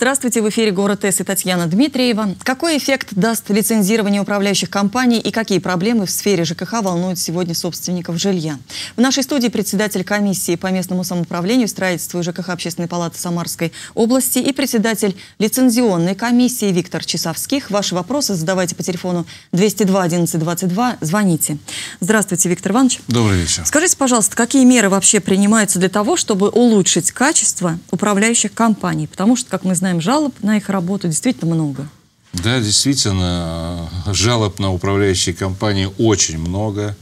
Здравствуйте, в эфире «Город С» и Татьяна Дмитриева. Какой эффект даст лицензирование управляющих компаний и какие проблемы в сфере ЖКХ волнуют сегодня собственников жилья? В нашей студии председатель комиссии по местному самоуправлению, строительству и ЖКХ Общественной палаты Самарской области и председатель лицензионной комиссии Виктор Часовских. Ваши вопросы задавайте по телефону 202 11 22, звоните. Здравствуйте, Виктор Иванович. Добрый вечер. Скажите, пожалуйста, какие меры вообще принимаются для того, чтобы улучшить качество управляющих компаний? Потому что, как мы знаем, знаем, жалоб на их работу действительно много. Да, действительно, жалоб на управляющие компании очень много.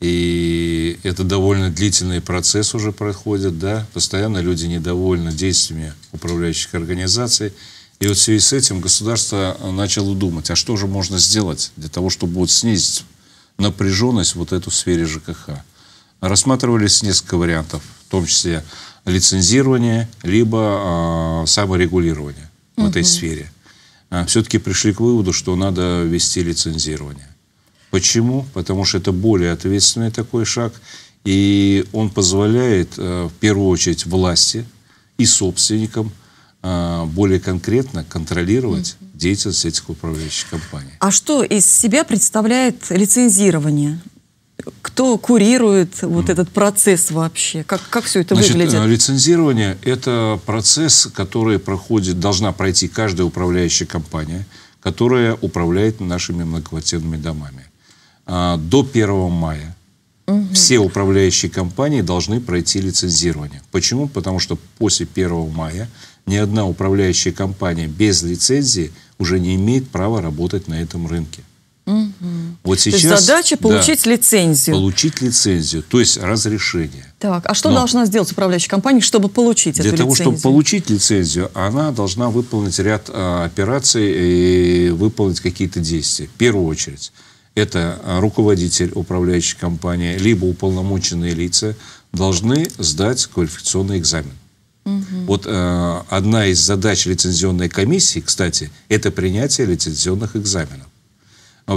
И это довольно длительный процесс уже проходит, да. Постоянно люди недовольны действиями управляющих организаций. И вот в связи с этим государство э, начало думать, а что же можно сделать для того, чтобы вот снизить напряженность вот эту в сфере ЖКХ. Рассматривались несколько вариантов, в том числе лицензирование, либо э, саморегулирование угу. в этой сфере. Э, а, Все-таки пришли к выводу, что надо вести лицензирование. Почему? Потому что это более ответственный такой шаг, и он позволяет э, в первую очередь власти и собственникам э, более конкретно контролировать угу. деятельность этих управляющих компаний. А что из себя представляет лицензирование? кто курирует вот этот процесс вообще? Как, как все это Значит, выглядит? Э, лицензирование – это процесс, который проходит, должна пройти каждая управляющая компания, которая управляет нашими многоквартирными домами. А, до 1 мая угу. все управляющие компании должны пройти лицензирование. Почему? Потому что после 1 мая ни одна управляющая компания без лицензии уже не имеет права работать на этом рынке. Угу. Вот сейчас, То есть задача получить да, лицензию. Получить лицензию, то есть разрешение. Так, а что Но должна сделать управляющая компания, чтобы получить эту того, лицензию? Для того, чтобы получить лицензию, она должна выполнить ряд а, операций и выполнить какие-то действия. В первую очередь, это а, руководитель управляющей компании, либо уполномоченные лица должны сдать квалификационный экзамен. Угу. Вот э, одна из задач лицензионной комиссии, кстати, это принятие лицензионных экзаменов.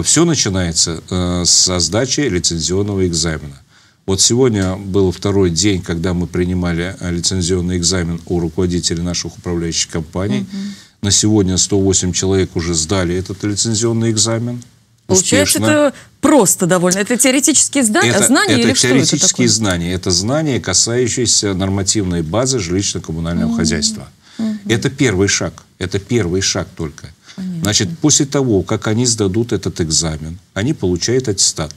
Все начинается э, со сдачи лицензионного экзамена. Вот сегодня был второй день, когда мы принимали э, лицензионный экзамен у руководителей наших управляющих компаний. Угу. На сегодня 108 человек уже сдали этот лицензионный экзамен. Получается, успешно. это просто довольно. Это теоретические знания, это, знания это или теоретические что это такое? знания. Это знания, касающиеся нормативной базы жилищно-коммунального угу. хозяйства. Угу. Это первый шаг. Это первый шаг только. Понятно. Значит, после того, как они сдадут этот экзамен, они получают аттестат.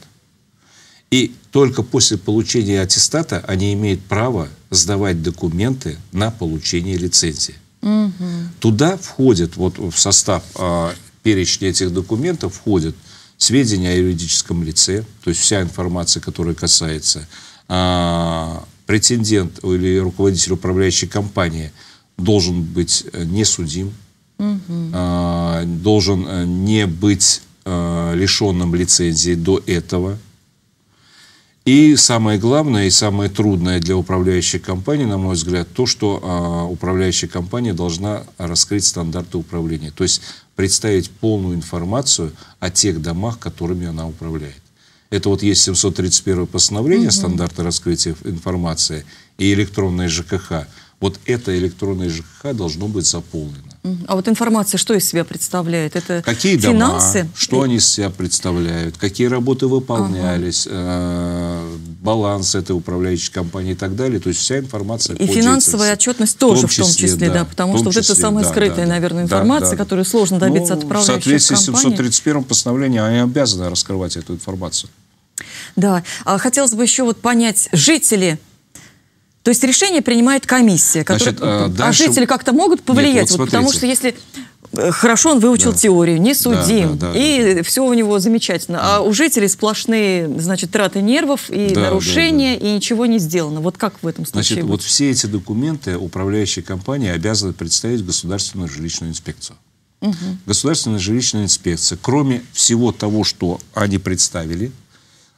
И только после получения аттестата они имеют право сдавать документы на получение лицензии. Угу. Туда входит, вот в состав э, перечня этих документов входят сведения о юридическом лице, то есть вся информация, которая касается э, претендент или руководитель управляющей компании должен быть э, не судим, угу. должен э, не быть э, лишенным лицензии до этого. И самое главное и самое трудное для управляющей компании, на мой взгляд, то, что а, управляющая компания должна раскрыть стандарты управления. То есть представить полную информацию о тех домах, которыми она управляет. Это вот есть 731 постановление угу. стандарта раскрытия информации и электронная ЖКХ. Вот это электронное ЖКХ должно быть заполнено. А вот информация что из себя представляет? Это Какие финансы? дома? Что они из себя представляют? Какие работы выполнялись? Ага. Э, баланс этой управляющей компании и так далее. То есть вся информация И финансовая отчетность тоже в том числе, в том числе да, да. Потому том что числе, вот это самая да, скрытая, да, наверное, информация, да, да. которую сложно добиться ну, от управляющих компаний. В соответствии компаний. с 731 постановлением они обязаны раскрывать эту информацию. Да. А хотелось бы еще вот понять, жители то есть решение принимает комиссия, которая, Значит, э, а, дальше... а жители как-то могут повлиять? Нет, вот вот потому что если э, хорошо он выучил да. теорию, не судим, да, да, да, и да. все у него замечательно. А у жителей сплошные, значит, траты нервов и да, нарушения, да, да. и ничего не сделано. Вот как в этом случае? Значит, быть? вот все эти документы управляющие компании обязаны представить Государственную жилищную инспекцию. Угу. Государственная жилищная инспекция, кроме всего того, что они представили,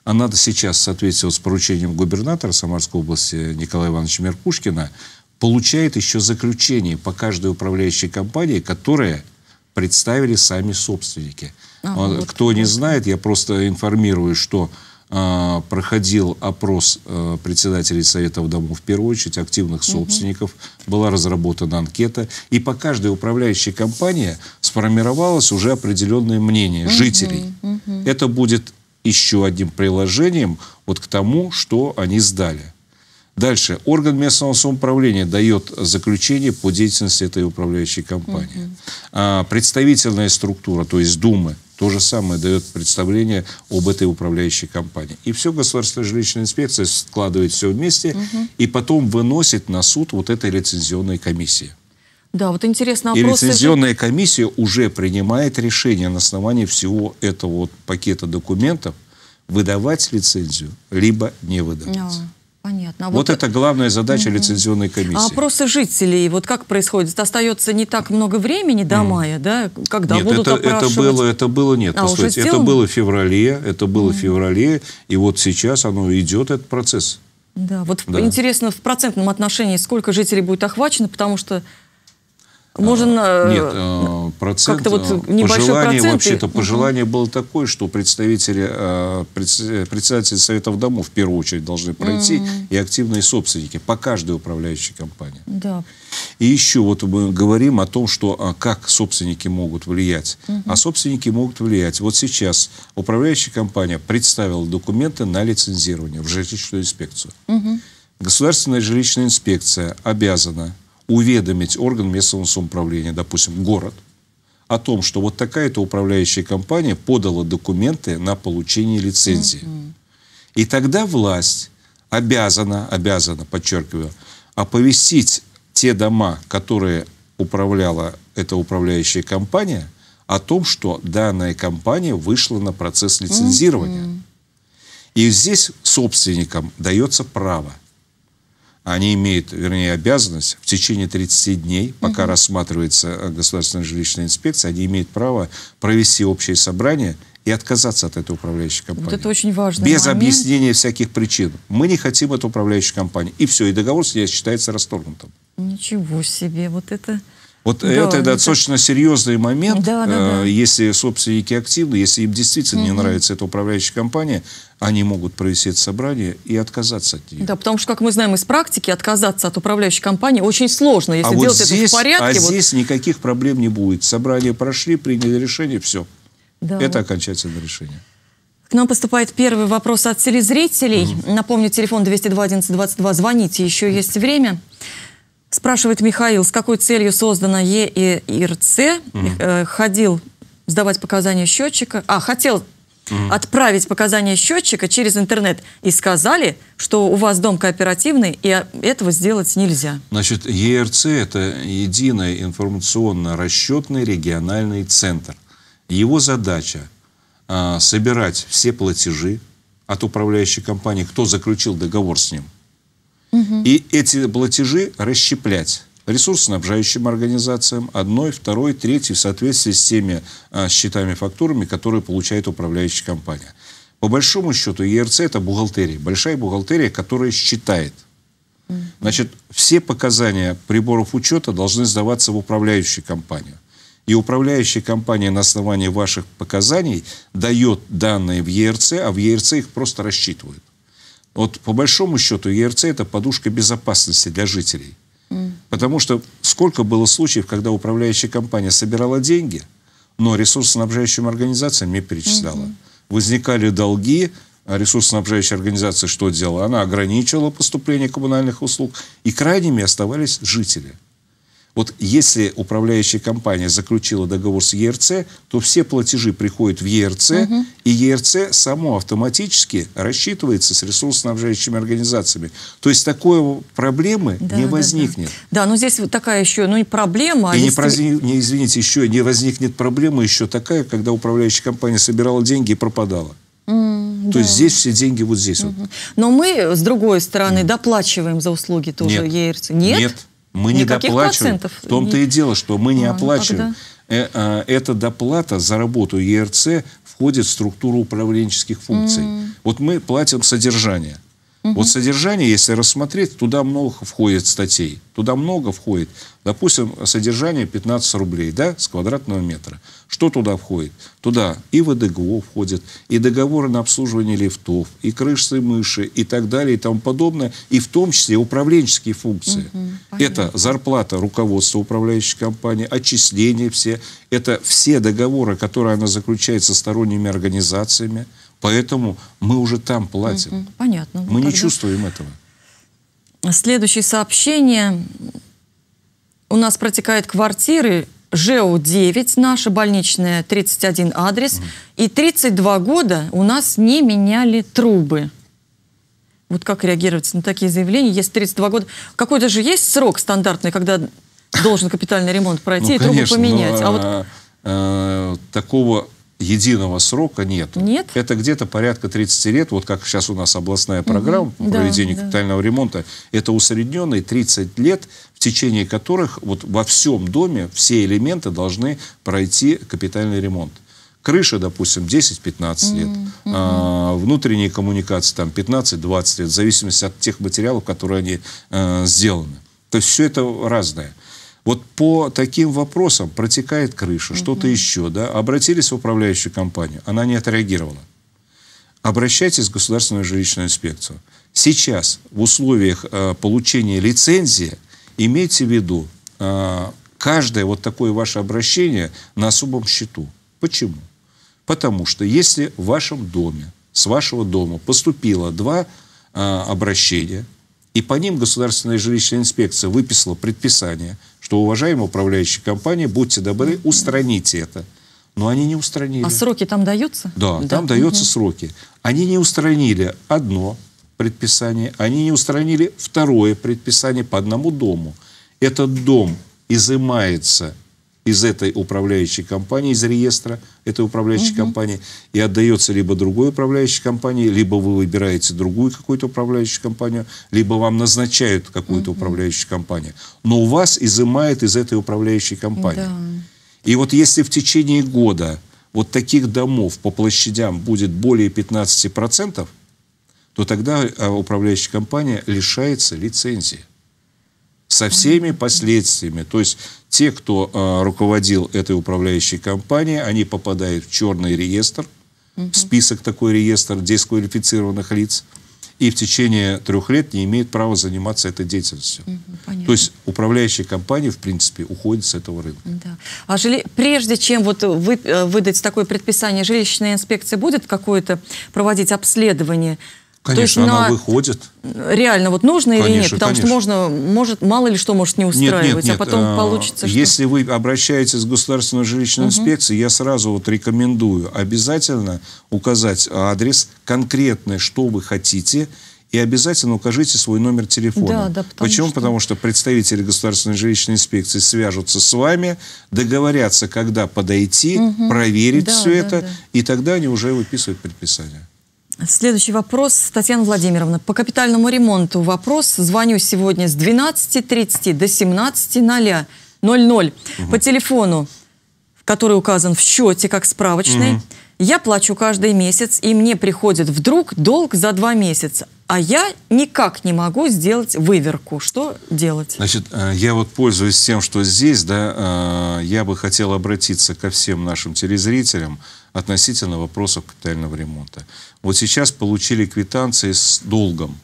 а надо сейчас, в соответствии с поручением губернатора Самарской области Николая Ивановича Меркушкина, получает еще заключение по каждой управляющей компании, которая представили сами собственники. А, Кто вот. не знает, я просто информирую, что э, проходил опрос э, председателей Советов домов, в первую очередь активных собственников, угу. была разработана анкета, и по каждой управляющей компании сформировалось уже определенное мнение угу, жителей. Угу. Это будет еще одним приложением вот к тому, что они сдали. Дальше. Орган местного самоуправления дает заключение по деятельности этой управляющей компании. Угу. А представительная структура, то есть Думы, то же самое дает представление об этой управляющей компании. И все государственная жилищная инспекция складывает все вместе угу. и потом выносит на суд вот этой лицензионной комиссии. Да, вот интересно. И лицензионная комиссия уже принимает решение на основании всего этого вот пакета документов выдавать лицензию, либо не выдавать. А, понятно. А вот, вот это главная задача угу. лицензионной а комиссии. А опросы жителей, вот как происходит? Остается не так много времени до угу. мая, да? Когда нет, будут это, опрашивать? это было, это было, нет, а, постойте, это было в феврале, это было угу. в феврале, и вот сейчас оно идет, этот процесс. Да, вот да. интересно в процентном отношении, сколько жителей будет охвачено, потому что а, Можно э, Нет, э, процент, как-то вот э, небольшой пожелание, процент. Вообще-то пожелание угу. было такое, что представители, председатели советов домов в первую очередь должны пройти угу. и активные собственники по каждой управляющей компании. Да. И еще вот мы говорим о том, что а, как собственники могут влиять. Угу. А собственники могут влиять. Вот сейчас управляющая компания представила документы на лицензирование в жилищную инспекцию. Угу. Государственная жилищная инспекция обязана уведомить орган местного самоуправления, допустим, город, о том, что вот такая-то управляющая компания подала документы на получение лицензии. И тогда власть обязана, обязана, подчеркиваю, оповестить те дома, которые управляла эта управляющая компания, о том, что данная компания вышла на процесс лицензирования. И здесь собственникам дается право они имеют, вернее, обязанность в течение 30 дней, пока угу. рассматривается э, государственная жилищная инспекция, они имеют право провести общее собрание и отказаться от этой управляющей компании. Вот это очень важно. Без момент. объяснения всяких причин. Мы не хотим эту управляющую компанию. И все, и договор с ней считается расторгнутым. Ничего себе, вот это... Вот э, да, это, это достаточно серьезный момент, да, да, э, да. если собственники активны, если им действительно mm -hmm. не нравится эта управляющая компания, они могут провести это собрание и отказаться от нее. Да, потому что, как мы знаем из практики, отказаться от управляющей компании очень сложно, если а делать вот здесь, это в порядке. А вот... здесь никаких проблем не будет. Собрание прошли, приняли решение, все. Да, это вот. окончательное решение. К нам поступает первый вопрос от телезрителей. Mm -hmm. Напомню, телефон 202 11 22. Звоните, еще есть время. Спрашивает Михаил, с какой целью создана ЕИРЦ, угу. Э, ходил сдавать показания счетчика, а, хотел угу. отправить показания счетчика через интернет. И сказали, что у вас дом кооперативный, и а, этого сделать нельзя. Значит, ЕРЦ – это единый информационно-расчетный региональный центр. Его задача а, собирать все платежи от управляющей компании, кто заключил договор с ним – и эти платежи расщеплять ресурсоснабжающим организациям, одной, второй, третьей в соответствии с теми а, счетами, фактурами, которые получает управляющая компания. По большому счету ЕРЦ это бухгалтерия, большая бухгалтерия, которая считает. Значит, все показания приборов учета должны сдаваться в управляющую компанию. И управляющая компания на основании ваших показаний дает данные в ЕРЦ, а в ЕРЦ их просто рассчитывают. Вот по большому счету ЕРЦ это подушка безопасности для жителей. Mm. Потому что сколько было случаев, когда управляющая компания собирала деньги, но ресурсоснабжающим организациям не перечисляла. Mm -hmm. Возникали долги, а ресурсоснабжающая организация что делала? Она ограничивала поступление коммунальных услуг, и крайними оставались жители. Вот если управляющая компания заключила договор с ЕРЦ, то все платежи приходят в ЕРЦ, угу. и ЕРЦ само автоматически рассчитывается с ресурсоснабжающими организациями. То есть такой проблемы да, не возникнет. Да. да, ну но здесь вот такая еще, ну не проблема. А и а не, если... не, извините, еще не возникнет проблема еще такая, когда управляющая компания собирала деньги и пропадала. Mm, То есть здесь все деньги вот здесь. Mm вот. Но мы, с другой стороны, доплачиваем за услуги тоже Нет. ЕРЦ. Нет? Нет. Мы Никаких не доплачиваем. Процентов. В том-то и дело, что мы не а, оплачиваем. Тогда... Э, а, эта доплата за работу ЕРЦ входит в структуру управленческих функций. Mm. Вот мы платим содержание. Угу. Вот содержание, если рассмотреть, туда много входит статей. Туда много входит Допустим, содержание 15 рублей да, с квадратного метра. Что туда входит? Туда и ВДГО входит, и договоры на обслуживание лифтов, и крышцы мыши, и так далее, и тому подобное, и в том числе управленческие функции. Угу, это зарплата руководства управляющей компании, отчисления все, это все договоры, которые она заключает со сторонними организациями, поэтому мы уже там платим. Угу, понятно. Ну, мы Тогда... не чувствуем этого. Следующее сообщение у нас протекают квартиры ЖО-9, наша больничная, 31 адрес. И 32 года у нас не меняли трубы. Вот как реагировать на такие заявления? Есть 32 года. Какой даже есть срок стандартный, когда должен капитальный ремонт пройти ну, и конечно, трубу поменять? Но, а вот... э, э такого единого срока нет. Нет? Это где-то порядка 30 лет, вот как сейчас у нас областная программа угу. по проведению да, капитального да. ремонта, это усредненные 30 лет, в течение которых вот во всем доме все элементы должны пройти капитальный ремонт. Крыша, допустим, 10-15 лет, mm -hmm. а, внутренние коммуникации там 15-20 лет, в зависимости от тех материалов, которые они э, сделаны. То есть все это разное. Вот по таким вопросам протекает крыша, угу. что-то еще, да, обратились в управляющую компанию, она не отреагировала. Обращайтесь в государственную жилищную инспекцию. Сейчас в условиях э, получения лицензии имейте в виду, э, каждое вот такое ваше обращение на особом счету. Почему? Потому что если в вашем доме, с вашего дома поступило два э, обращения, и по ним государственная жилищная инспекция выписала предписание – что, уважаемая управляющая компания, будьте добры, устраните это. Но они не устранили. А сроки там даются? Да, да? там даются угу. сроки. Они не устранили одно предписание, они не устранили второе предписание по одному дому. Этот дом изымается из этой управляющей компании, из реестра этой управляющей угу. компании, и отдается либо другой управляющей компании, либо вы выбираете другую какую-то управляющую компанию, либо вам назначают какую-то угу. управляющую компанию. Но у вас изымает из этой управляющей компании. Да. И вот если в течение года вот таких домов по площадям будет более 15%, то тогда а, управляющая компания лишается лицензии со всеми последствиями. То есть те, кто э, руководил этой управляющей компанией, они попадают в черный реестр, в список такой реестр дисквалифицированных лиц, и в течение трех лет не имеет права заниматься этой деятельностью. понятно. То есть управляющая компания, в принципе, уходит с этого рынка. Да. А жили... прежде чем вот вы... Э, выдать такое предписание, жилищная инспекция будет какое-то проводить обследование Конечно, есть она на... выходит. Реально, вот нужно конечно, или нет? Потому конечно. что можно, может, мало ли что может не устраивать, нет, а нет, нет. а потом а, получится, что... Если вы обращаетесь в государственной жилищной угу. инспекцию, я сразу вот рекомендую обязательно указать адрес конкретный, что вы хотите, и обязательно укажите свой номер телефона. Да, да, потому Почему? Что... Потому что представители Государственной жилищной инспекции свяжутся с вами, договорятся, когда подойти, угу. проверить да, все да, это, да. и тогда они уже выписывают предписание. Следующий вопрос, Татьяна Владимировна. По капитальному ремонту вопрос. Звоню сегодня с 12.30 до 17.00. 00 угу. по телефону, который указан в счете как справочный. Угу. Я плачу каждый месяц, и мне приходит вдруг долг за два месяца. А я никак не могу сделать выверку. Что делать? Значит, э, я вот пользуюсь тем, что здесь, да, э, я бы хотел обратиться ко всем нашим телезрителям относительно вопросов капитального ремонта. Вот сейчас получили квитанции с долгом.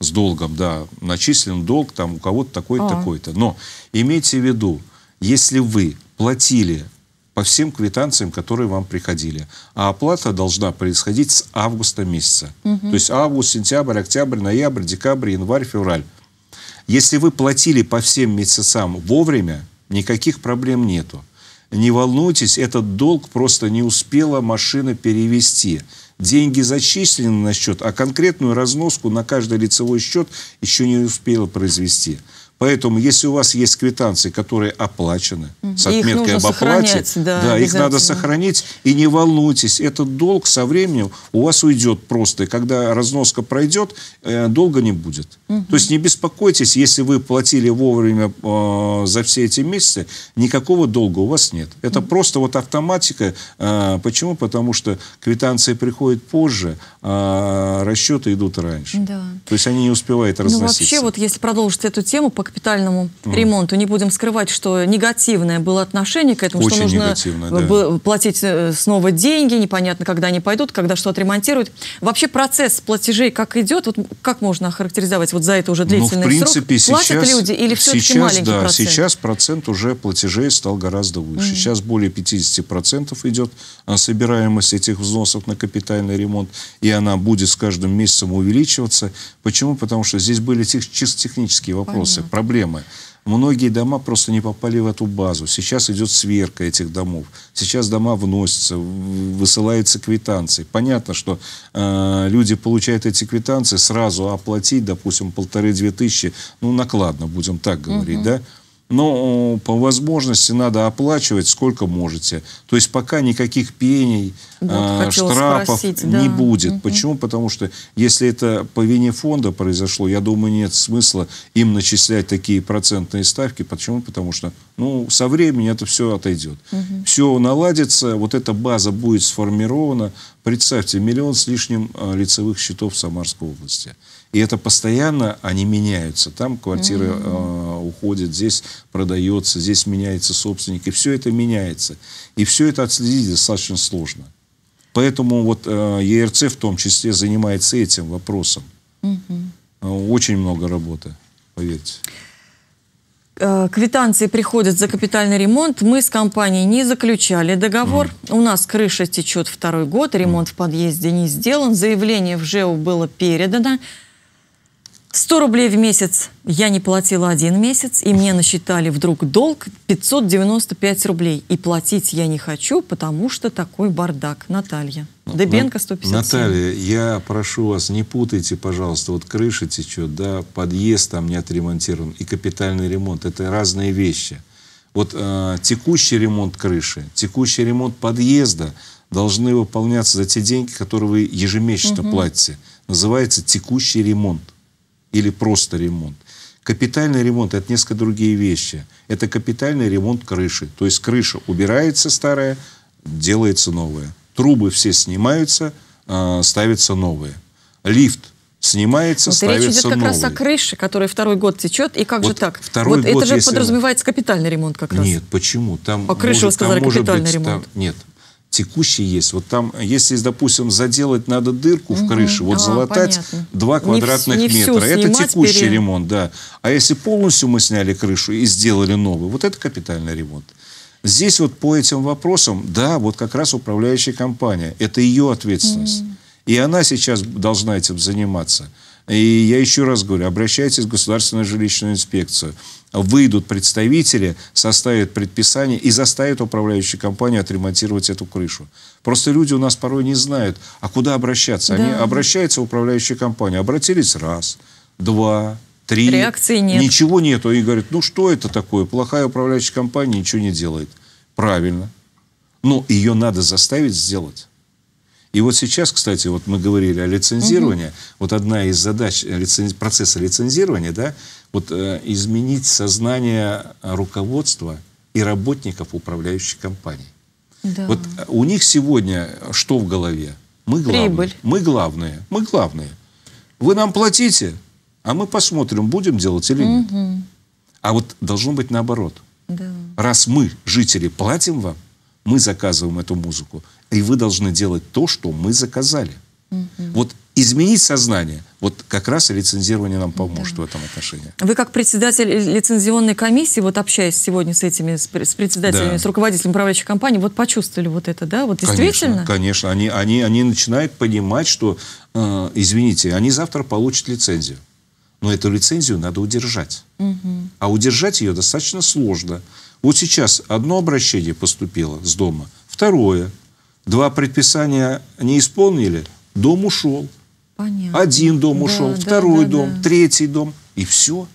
С долгом, да. Начислен долг там у кого-то такой-то, такой-то. Но имейте в виду, если вы платили по всем квитанциям, которые вам приходили. А оплата должна происходить с августа месяца. Угу. То есть август, сентябрь, октябрь, ноябрь, декабрь, январь, февраль. Если вы платили по всем месяцам вовремя, никаких проблем нету. Не волнуйтесь, этот долг просто не успела машина перевести. Деньги зачислены на счет, а конкретную разноску на каждый лицевой счет еще не успела произвести. Поэтому, если у вас есть квитанции, которые оплачены с отметкой об оплате, да, да их надо сохранить и не волнуйтесь, этот долг со временем у вас уйдет просто, и когда разноска пройдет, э, долга не будет. Угу. То есть не беспокойтесь, если вы платили вовремя э, за все эти месяцы, никакого долга у вас нет. Это угу. просто вот автоматика. Э, почему? Потому что квитанции приходят позже, а расчеты идут раньше. Да. То есть они не успевают разноситься. Ну вообще вот если продолжить эту тему, пока капитальному угу. ремонту. Не будем скрывать, что негативное было отношение к этому, Очень что нужно э, да. платить э, снова деньги, непонятно, когда они пойдут, когда что отремонтируют. Вообще процесс платежей как идет, вот как можно охарактеризовать вот за это уже длительный ну, в принципе, срок? Платят сейчас, люди или все-таки сейчас, маленький да, процент? Сейчас процент уже платежей стал гораздо выше. Угу. Сейчас более 50% идет а, собираемость этих взносов на капитальный ремонт, и она будет с каждым месяцем увеличиваться. Почему? Потому что здесь были тех, чисто технические вопросы. Понятно проблемы. Многие дома просто не попали в эту базу. Сейчас идет сверка этих домов. Сейчас дома вносятся, высылаются квитанции. Понятно, что э, люди получают эти квитанции, сразу оплатить, допустим, полторы-две тысячи, ну, накладно, будем так говорить, угу. да? Но по возможности надо оплачивать сколько можете. То есть пока никаких пений, вот, э, штрафов спросить, не да. будет. Угу. Почему? Потому что если это по вине фонда произошло, я думаю, нет смысла им начислять такие процентные ставки. Почему? Потому что ну, со временем это все отойдет. Угу. Все наладится, вот эта база будет сформирована. Представьте, миллион с лишним а, лицевых счетов в Самарской области. И это постоянно они меняются. Там квартиры mm э, уходят, здесь продается, здесь меняется собственник, и все это меняется. И все это отследить достаточно сложно. Поэтому вот э, ЕРЦ в том числе занимается этим вопросом. Угу. Очень много работы, поверьте э, квитанции приходят за капитальный ремонт, мы с компанией не заключали договор. Mm. У нас крыша течет второй год, ремонт mm. в подъезде не сделан, заявление в ЖЭУ было передано. 100 рублей в месяц я не платила один месяц, и мне насчитали вдруг долг 595 рублей. И платить я не хочу, потому что такой бардак. Наталья. Дебенко 157. Наталья, я прошу вас, не путайте, пожалуйста, вот крыша течет, да, подъезд там не отремонтирован, и капитальный ремонт. Это разные вещи. Вот э, текущий ремонт крыши, текущий ремонт подъезда должны выполняться за те деньги, которые вы ежемесячно угу. платите. Называется текущий ремонт или просто ремонт. Капитальный ремонт – это несколько другие вещи. Это капитальный ремонт крыши. То есть крыша убирается старая, делается новая. Трубы все снимаются, э, ставятся новые. Лифт снимается, вот ставится Речь идет как раз о крыше, которая второй год течет, и как вот же так? Второй вот год, это же если... подразумевается капитальный ремонт как раз. Нет, почему? Там По а крыше может, вы сказали капитальный быть, ремонт. Там... Нет, текущий есть. Вот там, если, допустим, заделать надо дырку в крыше, вот а, залатать понятно. 2 квадратных не, не метра. это текущий пере... ремонт, да. А если полностью мы сняли крышу и сделали новый, вот это капитальный ремонт. Здесь вот по этим вопросам, да, вот как раз управляющая компания. Это ее ответственность. Угу. И она сейчас должна этим заниматься. И я еще раз говорю, обращайтесь в государственную жилищную инспекцию. Выйдут представители, составят предписание и заставят управляющую компанию отремонтировать эту крышу. Просто люди у нас порой не знают, а куда обращаться. Да. Они обращаются в управляющую компанию. Обратились раз, два, три. Реакции нет. Ничего нету. И говорят, ну что это такое? Плохая управляющая компания ничего не делает. Правильно. Но ее надо заставить сделать. И вот сейчас, кстати, вот мы говорили о лицензировании. Угу. Вот одна из задач лиценз... процесса лицензирования, да, вот э, изменить сознание руководства и работников управляющей компании. Да. Вот э, у них сегодня что в голове? Мы главные. Прибыль. Мы главные. Мы главные. Вы нам платите, а мы посмотрим, будем делать или нет. А вот должно быть наоборот. Да. Раз мы, жители, платим вам, мы заказываем эту музыку, и вы должны делать то, что мы заказали. Угу. Вот изменить сознание, вот как раз лицензирование нам поможет да. в этом отношении. Вы как председатель лицензионной комиссии, вот общаясь сегодня с этими, с председателями, да. с руководителем управляющей компании, вот почувствовали вот это, да? Вот действительно? Конечно, конечно. Они, они, они начинают понимать, что, э, извините, они завтра получат лицензию. Но эту лицензию надо удержать. Угу. А удержать ее достаточно сложно. Вот сейчас одно обращение поступило с дома, второе. Два предписания не исполнили, дом ушел. Понятно. Один дом да, ушел, да, второй да, дом, да. третий дом, и все.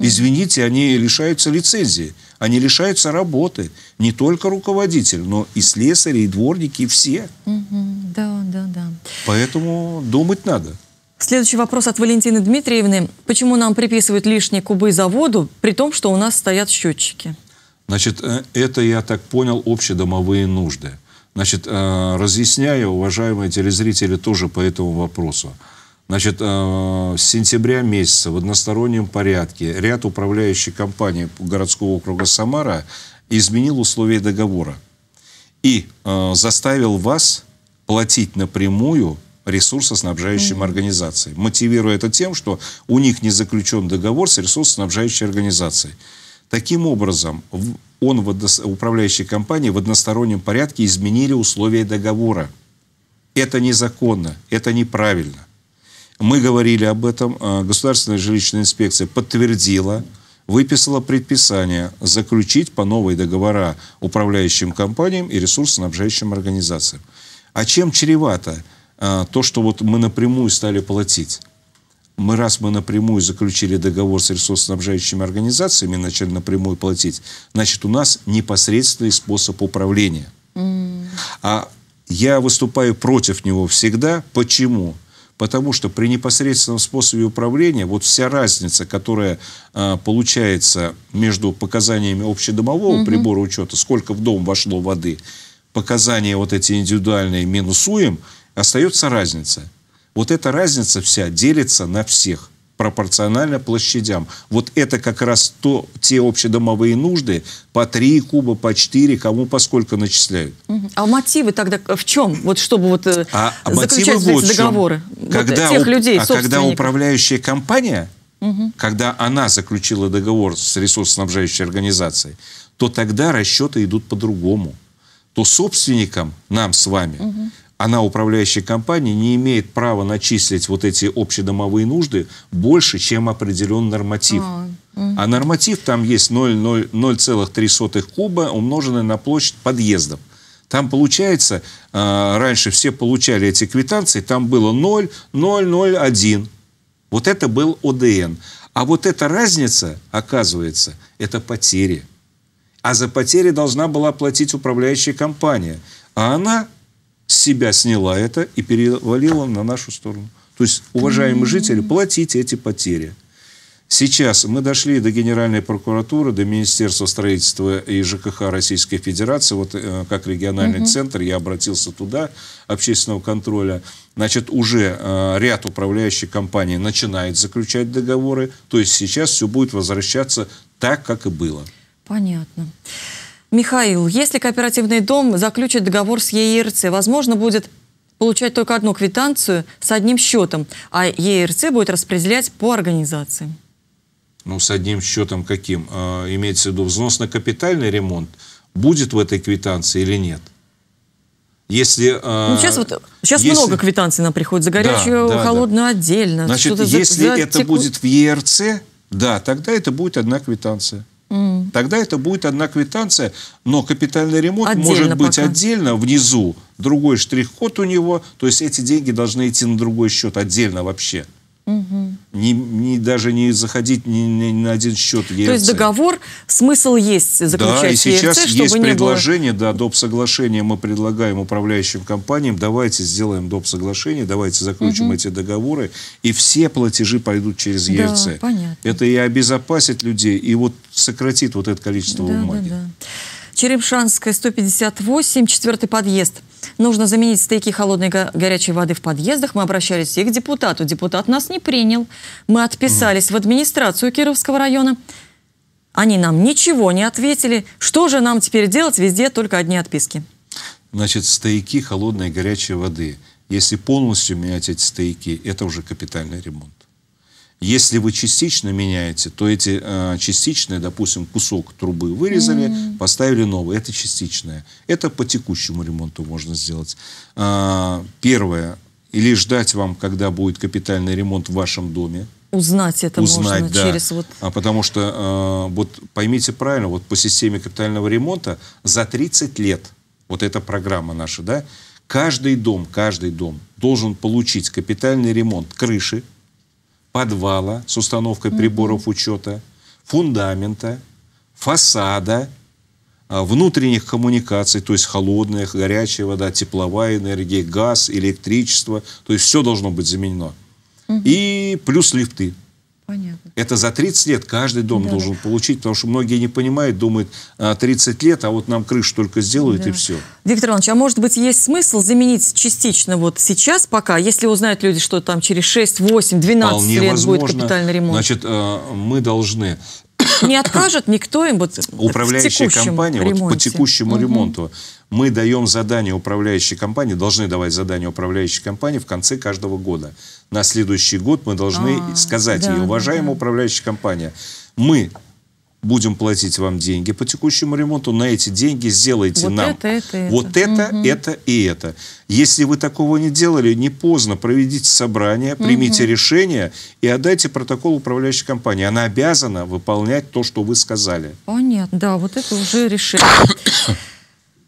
Извините, они лишаются лицензии, они лишаются работы. Не только руководитель, но и слесари, и дворники, и все. Да, да, да. Поэтому думать надо. Следующий вопрос от Валентины Дмитриевны. Почему нам приписывают лишние кубы заводу, при том, что у нас стоят счетчики? Значит, э, это, я так понял, общедомовые нужды. Значит, э, разъясняю, уважаемые телезрители, тоже по этому вопросу. Значит, э, с сентября месяца в одностороннем порядке ряд управляющих компаний городского округа Самара изменил условия договора и заставил вас платить напрямую ресурсоснабжающим mm -hmm. организациям, мотивируя это тем, что у них не заключен договор с ресурсоснабжающей организацией. Таким образом, он, управляющей компании в одностороннем порядке изменили условия договора. Это незаконно, это неправильно. Мы говорили об этом, а Государственная жилищная инспекция подтвердила, выписала предписание заключить по новой договора управляющим компаниям и ресурсоснабжающим организациям. А чем чревато а, то, что вот мы напрямую стали платить? мы, раз мы напрямую заключили договор с ресурсоснабжающими организациями, начали напрямую платить, значит, у нас непосредственный способ управления. Mm. А я выступаю против него всегда. Почему? Потому что при непосредственном способе управления вот вся разница, которая э, получается между показаниями общедомового Mm -hmm. прибора учета, сколько в дом вошло воды, показания вот эти индивидуальные минусуем, остается разница. Вот эта разница вся делится на всех пропорционально площадям. Вот это как раз то, те общедомовые нужды по 3 куба, по 4, кому поскольку начисляют. А мотивы тогда в чем? Вот чтобы вот э, а, а заключать вот договоры когда вот тех у, людей, А когда управляющая компания, угу. когда она заключила договор с ресурсоснабжающей организацией, то тогда расчеты идут по-другому то собственникам нам с вами, угу. она, управляющая компания, не имеет права начислить вот эти общедомовые нужды больше, чем определен норматив. А, угу. а норматив там есть 0,3 куба, умноженное на площадь подъездов. Там получается, э, раньше все получали эти квитанции, там было 0, 0, 0, 1. Вот это был ОДН. А вот эта разница, оказывается, это потери а за потери должна была платить управляющая компания. А она себя сняла это и перевалила на нашу сторону. То есть, уважаемые жители, платите эти потери. Сейчас мы дошли до Генеральной прокуратуры, до Министерства строительства и ЖКХ Российской Федерации. Вот э, как региональный угу. центр я обратился туда, общественного контроля. Значит, уже э, ряд управляющих компаний начинает заключать договоры. То есть сейчас все будет возвращаться так, как и было. Понятно. Михаил, если кооперативный дом заключит договор с ЕИРЦ, возможно, будет получать только одну квитанцию с одним счетом, а ЕРЦ будет распределять по организации. Ну, с одним счетом каким? Э, имеется в виду взнос на капитальный ремонт? Будет в этой квитанции или нет? Если, э, ну, сейчас вот, сейчас если... много квитанций нам приходит. За горячую, да, да, холодную да. отдельно. Значит, если за, это теку... будет в ЕРЦ, да, тогда это будет одна квитанция. Тогда это будет одна квитанция, но капитальный ремонт отдельно может быть пока. отдельно внизу, другой штрих-код у него, то есть эти деньги должны идти на другой счет отдельно вообще. Угу. Не, не, даже не заходить ни, ни на один счет ЕРЦ. То есть договор, смысл есть заключать Да, и сейчас ЕРЦ, есть предложение, было... да, доп. соглашение мы предлагаем управляющим компаниям, давайте сделаем доп. соглашение, давайте заключим угу. эти договоры, и все платежи пойдут через ЕРЦ. Да, понятно. Это и обезопасит людей, и вот сократит вот это количество да, бумаги. Да, да. Черемшанская, 158, четвертый подъезд. Нужно заменить стояки холодной го горячей воды в подъездах. Мы обращались и к депутату. Депутат нас не принял. Мы отписались в администрацию Кировского района. Они нам ничего не ответили. Что же нам теперь делать? Везде только одни отписки. Значит, стояки холодной и горячей воды. Если полностью менять эти стояки, это уже капитальный ремонт. Если вы частично меняете, то эти э, частичные, допустим, кусок трубы вырезали, mm. поставили новый. Это частичное. Это по текущему ремонту можно сделать. Э, первое. Или ждать вам, когда будет капитальный ремонт в вашем доме. Узнать это Узнать, можно да. через вот... А потому что, э, вот поймите правильно, вот по системе капитального ремонта за 30 лет, вот эта программа наша, да, каждый дом, каждый дом должен получить капитальный ремонт крыши, подвала с установкой приборов учета, фундамента, фасада, а, внутренних коммуникаций, то есть холодная, горячая вода, тепловая энергия, газ, электричество, то есть все должно быть заменено. И плюс лифты. Понятно. Это за 30 лет каждый дом да. должен получить, потому что многие не понимают, думают, 30 а, лет, а вот нам крышу только сделают да. и все. Виктор Иванович, а может быть есть смысл заменить частично вот сейчас пока, если узнают люди, что там через 6, 8, 12 Вполне лет возможно. будет капитальный ремонт? Значит, а, мы должны не откажет никто им вот Управляющая компания вот, по текущему угу. ремонту мы даем задание управляющей компании, должны давать задание управляющей компании в конце каждого года. На следующий год мы должны а, сказать да, ей, уважаемая да. управляющая компания, мы будем платить вам деньги по текущему ремонту, на эти деньги сделайте вот нам это, это, вот это, это, угу. это и это. Если вы такого не делали, не поздно, проведите собрание, примите угу. решение и отдайте протокол управляющей компании. Она обязана выполнять то, что вы сказали. нет, да, вот это уже решение.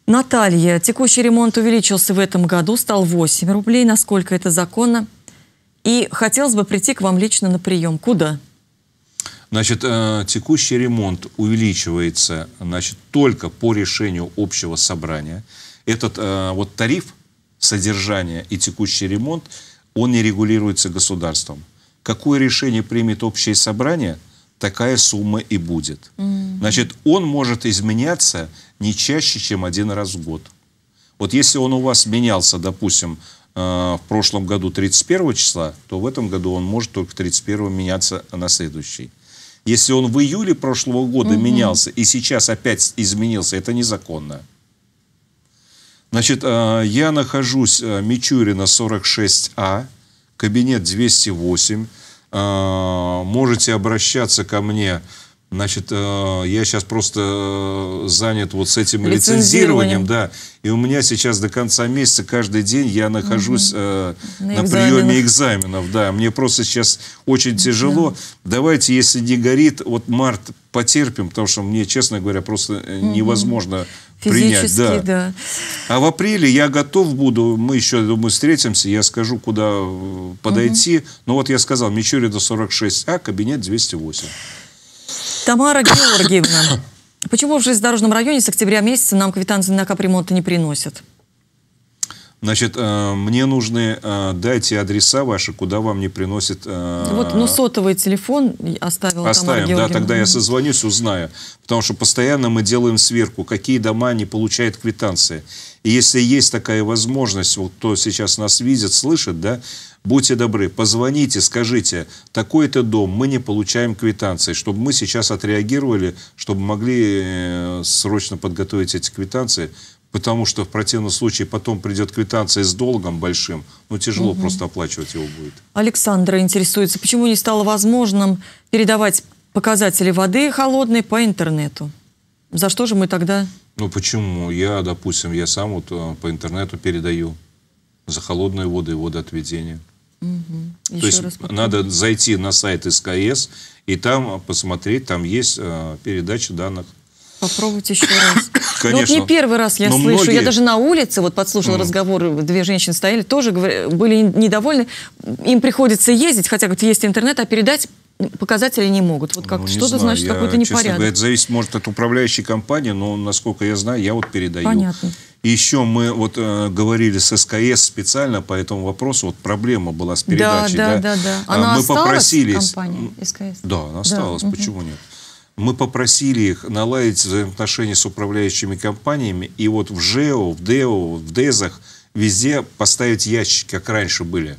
Наталья, текущий ремонт увеличился в этом году, стал 8 рублей. Насколько это законно? И хотелось бы прийти к вам лично на прием. Куда? Значит, э, текущий ремонт увеличивается значит, только по решению общего собрания. Этот э, вот тариф, содержания и текущий ремонт, он не регулируется государством. Какое решение примет общее собрание, такая сумма и будет. Значит, он может изменяться не чаще, чем один раз в год. Вот если он у вас менялся, допустим, э, в прошлом году 31 числа, то в этом году он может только 31 меняться на следующий. Если он в июле прошлого года угу. менялся и сейчас опять изменился, это незаконно. Значит, э, я нахожусь э, Мичурина 46А, кабинет 208. Можете обращаться ко мне Значит, э, я сейчас просто э, занят вот с этим лицензированием, да. И у меня сейчас до конца месяца каждый день я нахожусь э, на, на приеме экзаменов, да. Мне просто сейчас очень тяжело. Да. Давайте, если не горит, вот март потерпим, потому что мне, честно говоря, просто э, невозможно Физически, принять. Да. да. А в апреле я готов буду, мы еще, думаю, встретимся, я скажу, куда подойти. Угу. Ну вот я сказал, Мичурида 46А, кабинет 208. Тамара Георгиевна, почему в железнодорожном районе с октября месяца нам квитанции на капремонт не приносят? Значит, э, мне нужны, э, дайте адреса ваши, куда вам не приносят. Э, вот, ну, сотовый телефон оставил Оставим, да, тогда я созвонюсь, узнаю. Потому что постоянно мы делаем сверку, какие дома не получают квитанции. И если есть такая возможность, вот кто сейчас нас видит, слышит, да, будьте добры, позвоните, скажите, такой-то дом, мы не получаем квитанции, чтобы мы сейчас отреагировали, чтобы могли срочно подготовить эти квитанции, потому что в противном случае потом придет квитанция с долгом большим, но ну, тяжело угу. просто оплачивать его будет. Александра интересуется, почему не стало возможным передавать показатели воды холодной по интернету? За что же мы тогда? Ну почему? Я, допустим, я сам вот э, по интернету передаю за холодные воды и водоотведение. Угу. То есть потом. надо зайти на сайт СКС и там посмотреть, там есть э, передача данных попробовать еще раз. Конечно. Ну, вот не первый раз я Но слышу. Многие... Я даже на улице вот подслушала mm. разговор, две женщины стояли, тоже были недовольны. Им приходится ездить, хотя говорят, есть интернет, а передать показатели не могут. Вот как ну, что это значит какой-то непорядок. Говоря, это зависит, может, от управляющей компании, но, насколько я знаю, я вот передаю. Понятно. И еще мы вот э, говорили с СКС специально по этому вопросу, вот проблема была с передачей. Да, да, да. да. да. Она мы осталась попросились. компания СКС? Да, она осталась, да. почему угу. нет? мы попросили их наладить взаимоотношения с управляющими компаниями и вот в ЖЭО, в ДЭО, в ДЭЗах везде поставить ящики, как раньше были.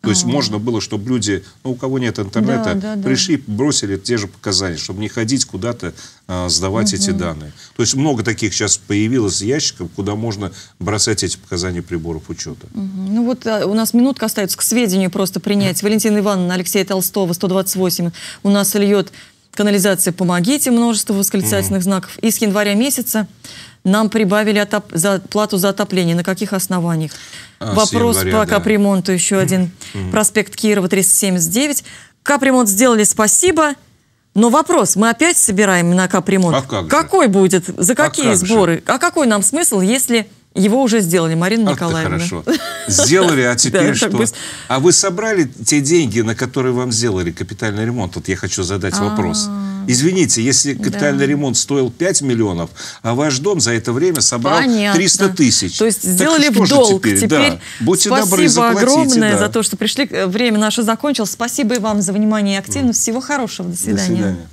То есть а -а -а. можно было, чтобы люди, ну, у кого нет интернета, да, да, пришли, бросили те же показания, чтобы не ходить куда-то, а, сдавать угу. эти данные. То есть много таких сейчас появилось ящиков, куда можно бросать эти показания приборов учета. Угу. Ну вот а, у нас минутка остается к сведению просто принять. Да. Валентина Ивановна, Алексея Толстого, 128, у нас льет канализация «Помогите» множество восклицательных знаков. И с января месяца нам прибавили отоп... за... плату за отопление. На каких основаниях? А, Вопрос января, по да. капремонту еще один. Проспект Кирова, 379. Капремонт сделали, спасибо. Но вопрос, мы опять собираем на капремонт. А как же? какой будет? За какие а как сборы? Же? А какой нам смысл, если его уже сделали, Марина Ах Николаевна. хорошо. Сделали, а теперь да, что? А вы собрали те деньги, на которые вам сделали капитальный ремонт? Вот я хочу задать а -а -а. вопрос. Извините, если капитальный да. ремонт стоил 5 миллионов, а ваш дом за это время собрал Понятно. 300 тысяч. То есть сделали в долг. Теперь, теперь да. Будьте спасибо добры, заплатите, огромное да. за то, что пришли. Время наше закончилось. Спасибо и вам за внимание и активность. Всего хорошего. До свидания. До свидания.